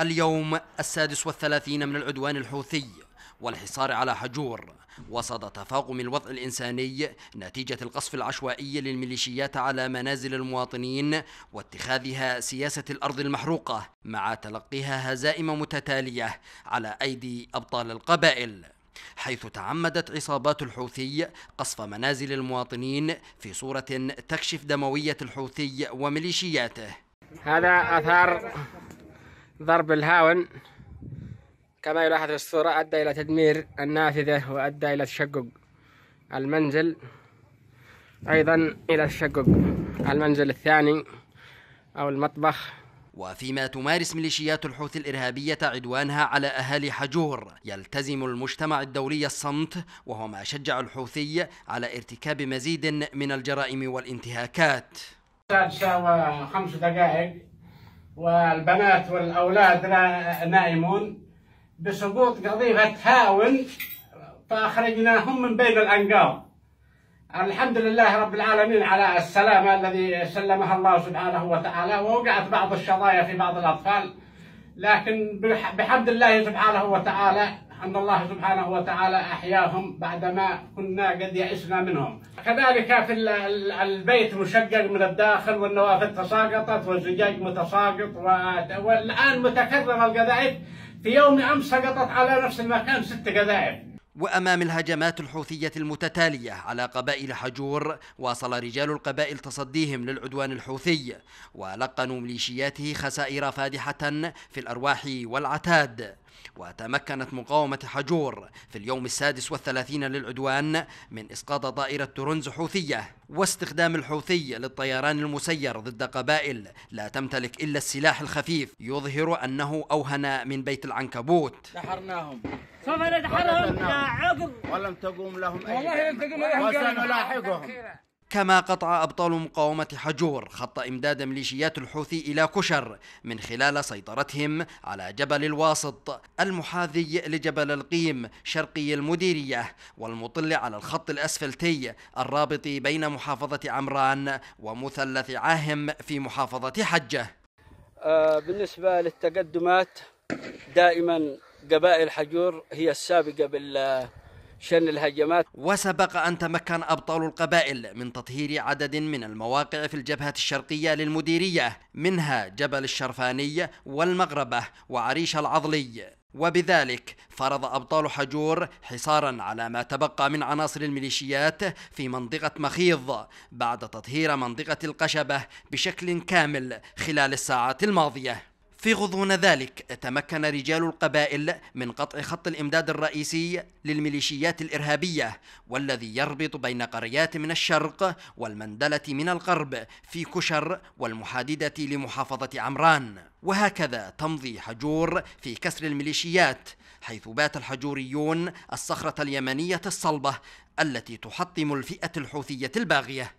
اليوم السادس والثلاثين من العدوان الحوثي والحصار على حجور وصد تفاقم الوضع الإنساني نتيجة القصف العشوائي للميليشيات على منازل المواطنين واتخاذها سياسة الأرض المحروقة مع تلقيها هزائم متتالية على أيدي أبطال القبائل حيث تعمدت عصابات الحوثي قصف منازل المواطنين في صورة تكشف دموية الحوثي وميليشياته هذا أثار ضرب الهاون كما يلاحظ في الصورة أدى إلى تدمير النافذة وأدى إلى تشقق المنزل أيضا إلى تشقق المنزل الثاني أو المطبخ وفيما تمارس ميليشيات الحوثي الإرهابية عدوانها على أهالي حجور يلتزم المجتمع الدولي الصمت وهو ما شجع الحوثي على ارتكاب مزيد من الجرائم والانتهاكات الساعة خمس دقائق والبنات والأولاد نائمون بسقوط قضيبة هاون فأخرجناهم من بين الأنقاض الحمد لله رب العالمين على السلامة الذي سلمها الله سبحانه وتعالى ووقعت بعض الشظايا في بعض الأطفال لكن بحمد الله سبحانه وتعالى أن الله سبحانه وتعالى أحياهم بعدما كنا قد يئسنا منهم كذلك في البيت مشقق من الداخل والنوافذ تساقطت والزجاج متساقط والآن متكرر القذائف في يوم أمس سقطت على نفس المكان ست قذائف وامام الهجمات الحوثيه المتتاليه على قبائل حجور واصل رجال القبائل تصديهم للعدوان الحوثي ولقنوا ميليشياته خسائر فادحه في الارواح والعتاد وتمكنت مقاومة حجور في اليوم السادس والثلاثين للعدوان من إسقاط طائرة ترنز حوثية واستخدام الحوثي للطيران المسير ضد قبائل لا تمتلك إلا السلاح الخفيف يظهر أنه أوهن من بيت العنكبوت نحرناهم سوف يا عقب ولم تقوم لهم أي والله لم تقوم لهم وسنلاحقهم كما قطع أبطال مقاومة حجور خط إمداد ميليشيات الحوثي إلى كشر من خلال سيطرتهم على جبل الواسط المحاذي لجبل القيم شرقي المديرية والمطل على الخط الأسفلتي الرابط بين محافظة عمران ومثلث عاهم في محافظة حجة آه، بالنسبة للتقدمات دائما قبائل حجور هي السابقة بال شن الهجمات وسبق أن تمكن أبطال القبائل من تطهير عدد من المواقع في الجبهة الشرقية للمديرية منها جبل الشرفاني والمغربة وعريش العضلي وبذلك فرض أبطال حجور حصارا على ما تبقى من عناصر الميليشيات في منطقة مخيض بعد تطهير منطقة القشبة بشكل كامل خلال الساعات الماضية في غضون ذلك تمكن رجال القبائل من قطع خط الامداد الرئيسي للميليشيات الارهابيه والذي يربط بين قريات من الشرق والمندله من الغرب في كشر والمحادده لمحافظه عمران وهكذا تمضي حجور في كسر الميليشيات حيث بات الحجوريون الصخره اليمنيه الصلبه التي تحطم الفئه الحوثيه الباغيه